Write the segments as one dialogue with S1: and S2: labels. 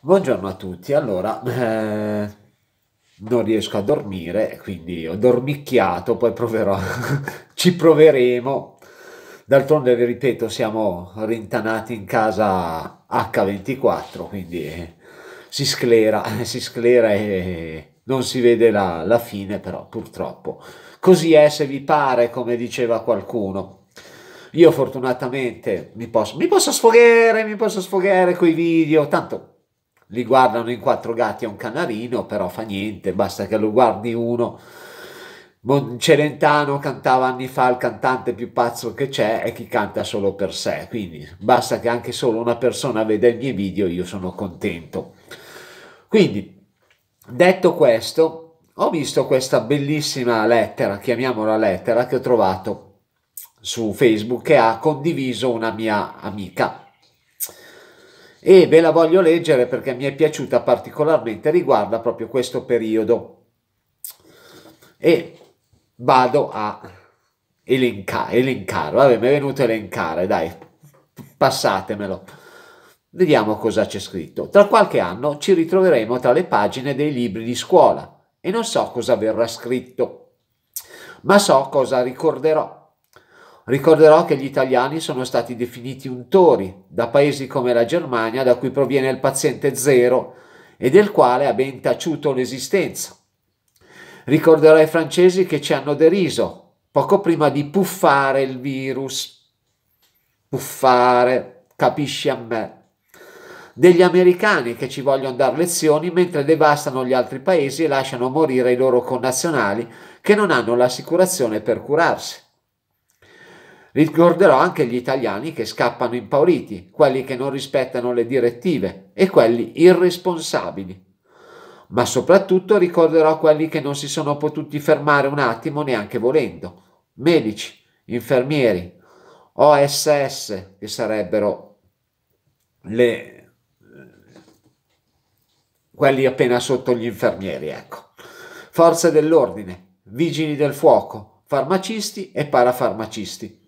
S1: Buongiorno a tutti, allora eh, non riesco a dormire, quindi ho dormicchiato, poi proverò, ci proveremo. D'altronde, vi ripeto, siamo rintanati in casa H24, quindi si sclera, si sclera e non si vede la, la fine, però purtroppo. Così è se vi pare, come diceva qualcuno. Io fortunatamente mi posso, mi posso sfogare, mi posso sfoghere con i video, tanto li guardano in quattro gatti a un canarino, però fa niente, basta che lo guardi uno. Celentano cantava anni fa il cantante più pazzo che c'è e chi canta solo per sé, quindi basta che anche solo una persona veda i miei video, io sono contento. Quindi, detto questo, ho visto questa bellissima lettera, chiamiamola lettera, che ho trovato su Facebook che ha condiviso una mia amica e ve la voglio leggere perché mi è piaciuta particolarmente, riguarda proprio questo periodo. E vado a elenca- elencare, vabbè mi è venuto elencare, dai, passatemelo. Vediamo cosa c'è scritto. Tra qualche anno ci ritroveremo tra le pagine dei libri di scuola e non so cosa verrà scritto, ma so cosa ricorderò Ricorderò che gli italiani sono stati definiti untori da paesi come la Germania da cui proviene il paziente zero e del quale ha ben taciuto l'esistenza. Ricorderò i francesi che ci hanno deriso poco prima di puffare il virus. Puffare, capisci a me. Degli americani che ci vogliono dare lezioni mentre devastano gli altri paesi e lasciano morire i loro connazionali che non hanno l'assicurazione per curarsi Ricorderò anche gli italiani che scappano impauriti, quelli che non rispettano le direttive e quelli irresponsabili. Ma soprattutto ricorderò quelli che non si sono potuti fermare un attimo neanche volendo. Medici, infermieri, OSS, che sarebbero le, quelli appena sotto gli infermieri, ecco. Forze dell'ordine, vigili del fuoco, farmacisti e parafarmacisti.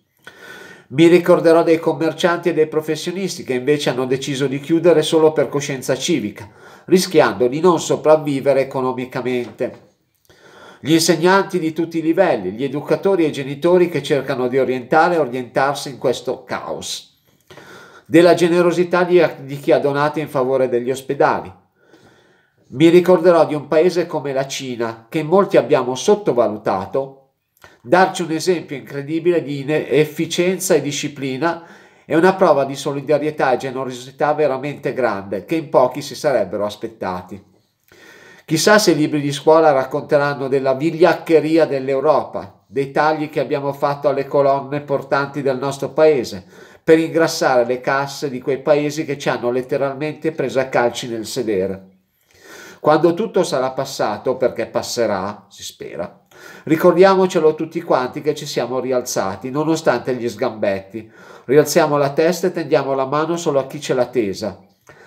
S1: Mi ricorderò dei commercianti e dei professionisti che invece hanno deciso di chiudere solo per coscienza civica, rischiando di non sopravvivere economicamente. Gli insegnanti di tutti i livelli, gli educatori e i genitori che cercano di orientare e orientarsi in questo caos della generosità di, chi ha donato in favore degli ospedali. Mi ricorderò di un paese come la Cina, che molti abbiamo sottovalutato, Darci un esempio incredibile di efficienza e disciplina è una prova di solidarietà e generosità veramente grande che in pochi si sarebbero aspettati. Chissà se i libri di scuola racconteranno della vigliaccheria dell'Europa, dei tagli che abbiamo fatto alle colonne portanti del nostro paese per ingrassare le casse di quei paesi che ci hanno letteralmente preso a calci nel sedere. Quando tutto sarà passato, perché passerà, si spera, Ricordiamocelo tutti quanti che ci siamo rialzati, nonostante gli sgambetti. Rialziamo la testa e tendiamo la mano solo a chi ce l'ha tesa.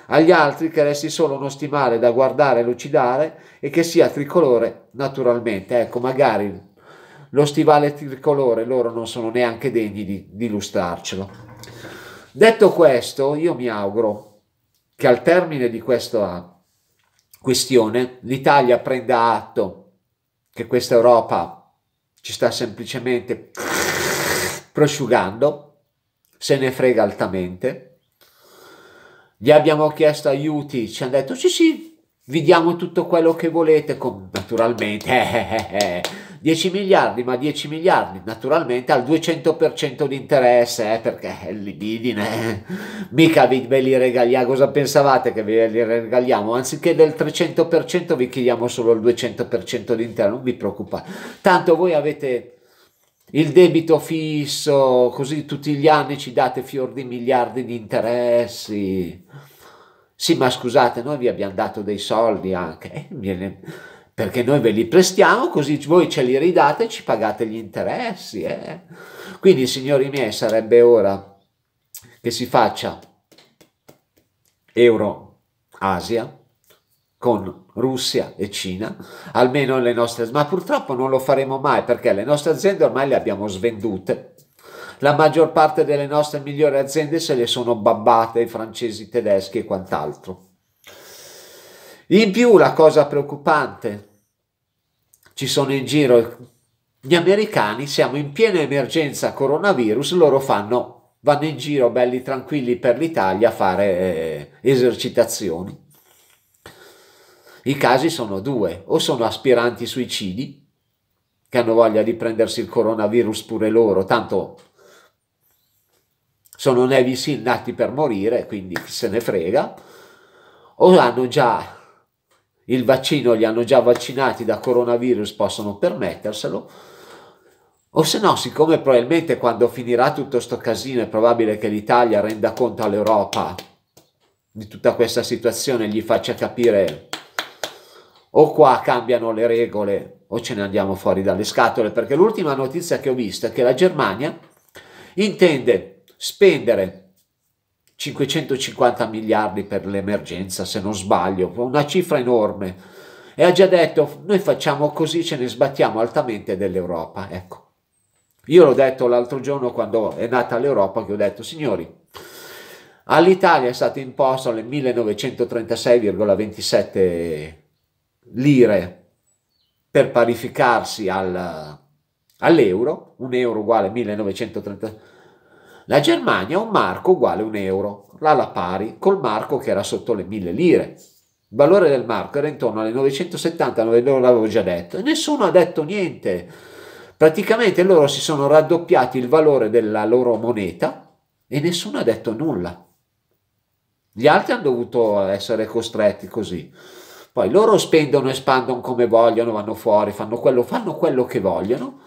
S1: Agli altri che resti solo uno stimare da guardare e lucidare e che sia tricolore naturalmente. Ecco, magari lo stivale tricolore loro non sono neanche degni di, di lustrarcelo. Detto questo, io mi auguro che al termine di questa questione l'Italia prenda atto che questa Europa ci sta semplicemente prosciugando, se ne frega altamente. Gli abbiamo chiesto aiuti, ci hanno detto sì sì, vi diamo tutto quello che volete, con, naturalmente. Eh, eh, eh, 10 miliardi, ma 10 miliardi naturalmente al 200% di interesse, eh, perché è libidine, eh, mica vi ve li regaliamo, cosa pensavate che ve li regaliamo? Anziché del 300% vi chiediamo solo il 200% di interesse, non vi preoccupate, tanto voi avete il debito fisso, così tutti gli anni ci date fior di miliardi di interessi. Sì, ma scusate, noi vi abbiamo dato dei soldi anche. Eh, viene perché noi ve li prestiamo così voi ce li ridate e ci pagate gli interessi. Eh? Quindi, signori miei, sarebbe ora che si faccia Euro-Asia con Russia e Cina, almeno le nostre, ma purtroppo non lo faremo mai perché le nostre aziende ormai le abbiamo svendute. La maggior parte delle nostre migliori aziende se le sono babbate i francesi, i tedeschi e quant'altro. In più la cosa preoccupante, ci sono in giro gli americani, siamo in piena emergenza coronavirus, loro fanno, vanno in giro belli tranquilli per l'Italia a fare eh, esercitazioni. I casi sono due, o sono aspiranti suicidi, che hanno voglia di prendersi il coronavirus pure loro, tanto sono nevi sin nati per morire, quindi chi se ne frega, o hanno già il vaccino li hanno già vaccinati da coronavirus, possono permetterselo, o se no, siccome probabilmente quando finirà tutto questo casino è probabile che l'Italia renda conto all'Europa di tutta questa situazione, gli faccia capire o qua cambiano le regole o ce ne andiamo fuori dalle scatole, perché l'ultima notizia che ho visto è che la Germania intende spendere 550 miliardi per l'emergenza, se non sbaglio, una cifra enorme. E ha già detto, noi facciamo così, ce ne sbattiamo altamente dell'Europa. Ecco. Io l'ho detto l'altro giorno quando è nata l'Europa, che ho detto, signori, all'Italia è stato imposto le 1936,27 lire per parificarsi al, all'euro, un euro uguale 1936 la Germania ha un marco uguale a un euro, alla pari col marco che era sotto le mille lire. Il valore del marco era intorno alle 970, non l'avevo già detto, e nessuno ha detto niente. Praticamente loro si sono raddoppiati il valore della loro moneta e nessuno ha detto nulla. Gli altri hanno dovuto essere costretti così. Poi loro spendono e spandono come vogliono, vanno fuori, fanno quello, fanno quello che vogliono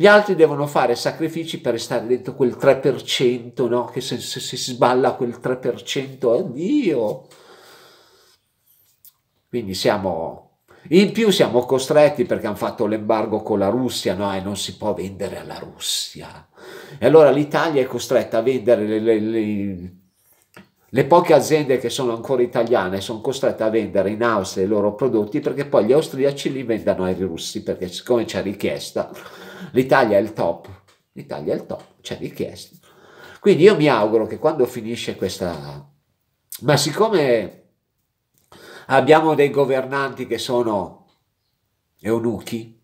S1: gli altri devono fare sacrifici per restare dentro quel 3%, no? Che se, se, se si sballa quel 3%, oddio! Quindi siamo... In più siamo costretti perché hanno fatto l'embargo con la Russia, no? E non si può vendere alla Russia. E allora l'Italia è costretta a vendere le, le, le le poche aziende che sono ancora italiane sono costrette a vendere in Austria i loro prodotti perché poi gli austriaci li vendano ai russi perché siccome c'è richiesta, l'Italia è il top, l'Italia è il top, c'è richiesta. Quindi io mi auguro che quando finisce questa... Ma siccome abbiamo dei governanti che sono eunuchi,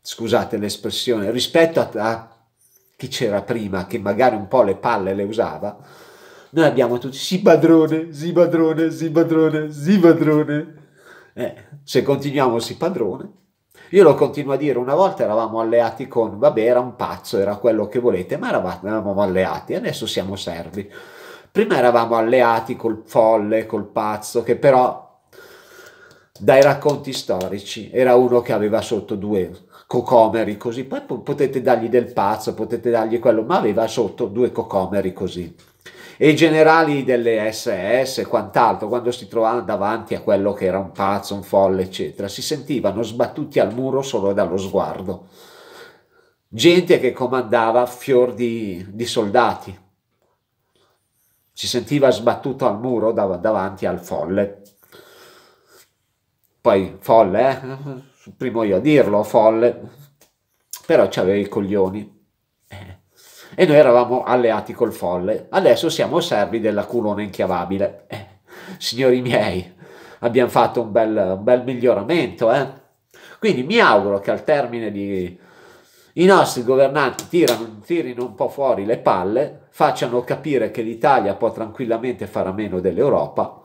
S1: scusate l'espressione, rispetto a, chi c'era prima, che magari un po' le palle le usava, noi abbiamo tutti, sì padrone, sì padrone, sì padrone, sì padrone. Eh, se continuiamo sì padrone. Io lo continuo a dire, una volta eravamo alleati con, vabbè era un pazzo, era quello che volete, ma eravamo alleati, adesso siamo servi. Prima eravamo alleati col folle, col pazzo, che però dai racconti storici era uno che aveva sotto due cocomeri così, poi potete dargli del pazzo, potete dargli quello, ma aveva sotto due cocomeri così e i generali delle SS e quant'altro, quando si trovavano davanti a quello che era un pazzo, un folle, eccetera, si sentivano sbattuti al muro solo dallo sguardo. Gente che comandava fior di, di soldati, si sentiva sbattuto al muro dav davanti al folle. Poi folle, eh? primo io a dirlo, folle, però ci aveva i coglioni. Eh e noi eravamo alleati col folle. Adesso siamo servi della culona inchiavabile. Eh, signori miei, abbiamo fatto un bel, un bel miglioramento. Eh? Quindi mi auguro che al termine di... I nostri governanti tirano, tirino un po' fuori le palle, facciano capire che l'Italia può tranquillamente fare a meno dell'Europa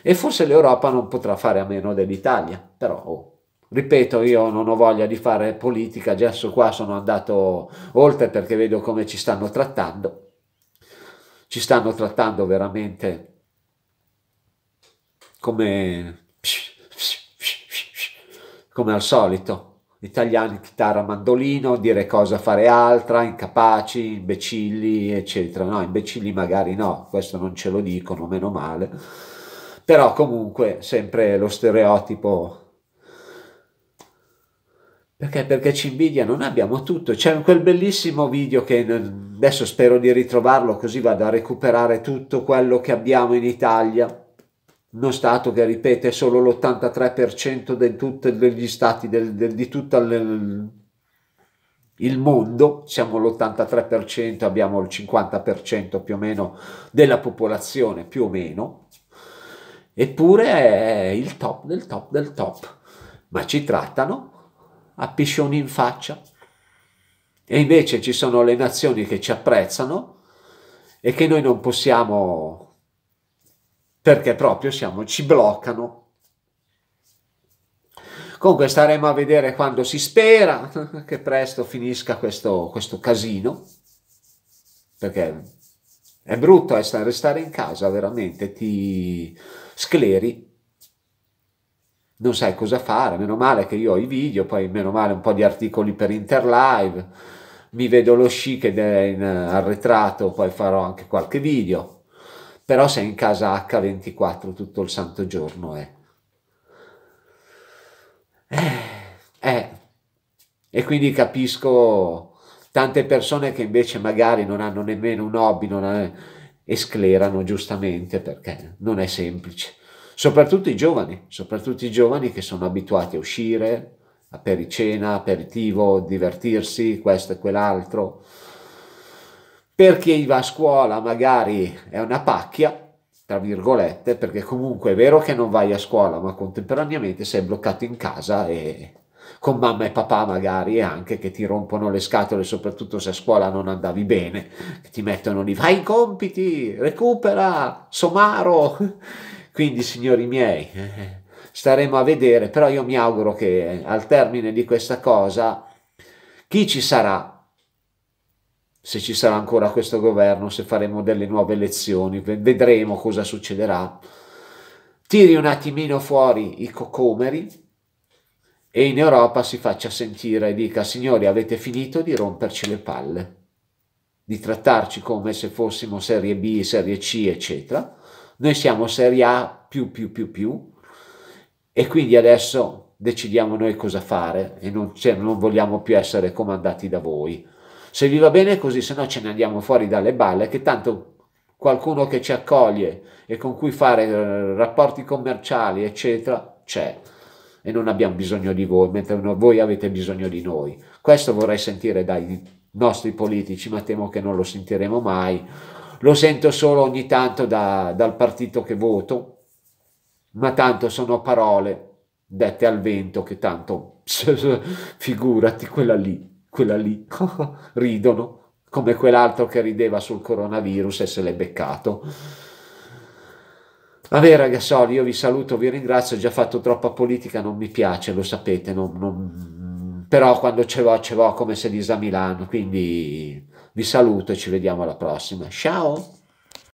S1: e forse l'Europa non potrà fare a meno dell'Italia, però... Oh ripeto io non ho voglia di fare politica già su qua sono andato oltre perché vedo come ci stanno trattando ci stanno trattando veramente come come al solito italiani chitarra mandolino dire cosa fare altra incapaci imbecilli eccetera no imbecilli magari no questo non ce lo dicono meno male però comunque sempre lo stereotipo perché? Perché ci invidia, non abbiamo tutto. C'è quel bellissimo video che adesso spero di ritrovarlo così vado a recuperare tutto quello che abbiamo in Italia. Uno Stato che ripete solo l'83% di tutti gli stati del, del, di tutto il, il mondo, siamo l'83%, abbiamo il 50% più o meno della popolazione, più o meno, eppure è il top del top del top. Ma ci trattano a piscioni in faccia. E invece ci sono le nazioni che ci apprezzano e che noi non possiamo perché proprio siamo, ci bloccano. Comunque staremo a vedere quando si spera che presto finisca questo, questo casino, perché è brutto restare in casa, veramente ti scleri non sai cosa fare, meno male che io ho i video, poi meno male un po' di articoli per Interlive, mi vedo lo sci che è in eh, arretrato, poi farò anche qualche video, però sei in casa H24 tutto il santo giorno eh. eh. Eh, e quindi capisco tante persone che invece magari non hanno nemmeno un hobby non è, eh, e sclerano giustamente perché non è semplice soprattutto i giovani, soprattutto i giovani che sono abituati a uscire, a pericena, aperitivo, divertirsi, questo e quell'altro. Per chi va a scuola magari è una pacchia, tra virgolette, perché comunque è vero che non vai a scuola, ma contemporaneamente sei bloccato in casa e con mamma e papà magari e anche che ti rompono le scatole, soprattutto se a scuola non andavi bene, che ti mettono lì, vai i compiti, recupera, somaro quindi, signori miei, staremo a vedere, però io mi auguro che al termine di questa cosa chi ci sarà se ci sarà ancora questo governo, se faremo delle nuove elezioni, vedremo cosa succederà. Tiri un attimino fuori i cocomeri e in Europa si faccia sentire e dica signori avete finito di romperci le palle, di trattarci come se fossimo serie B, serie C, eccetera noi siamo Serie A più più più più e quindi adesso decidiamo noi cosa fare e non, cioè, non vogliamo più essere comandati da voi. Se vi va bene così, se no ce ne andiamo fuori dalle balle che tanto qualcuno che ci accoglie e con cui fare eh, rapporti commerciali, eccetera, c'è e non abbiamo bisogno di voi, mentre voi avete bisogno di noi. Questo vorrei sentire dai nostri politici, ma temo che non lo sentiremo mai lo sento solo ogni tanto da, dal partito che voto, ma tanto sono parole dette al vento che tanto, figurati, quella lì, quella lì, ridono, come quell'altro che rideva sul coronavirus e se l'è beccato. Vabbè ragazzi, io vi saluto, vi ringrazio, ho già fatto troppa politica, non mi piace, lo sapete, non, non... però quando ce l'ho, ce l'ho come se dis Milano, quindi vi saluto e ci vediamo alla prossima. Ciao!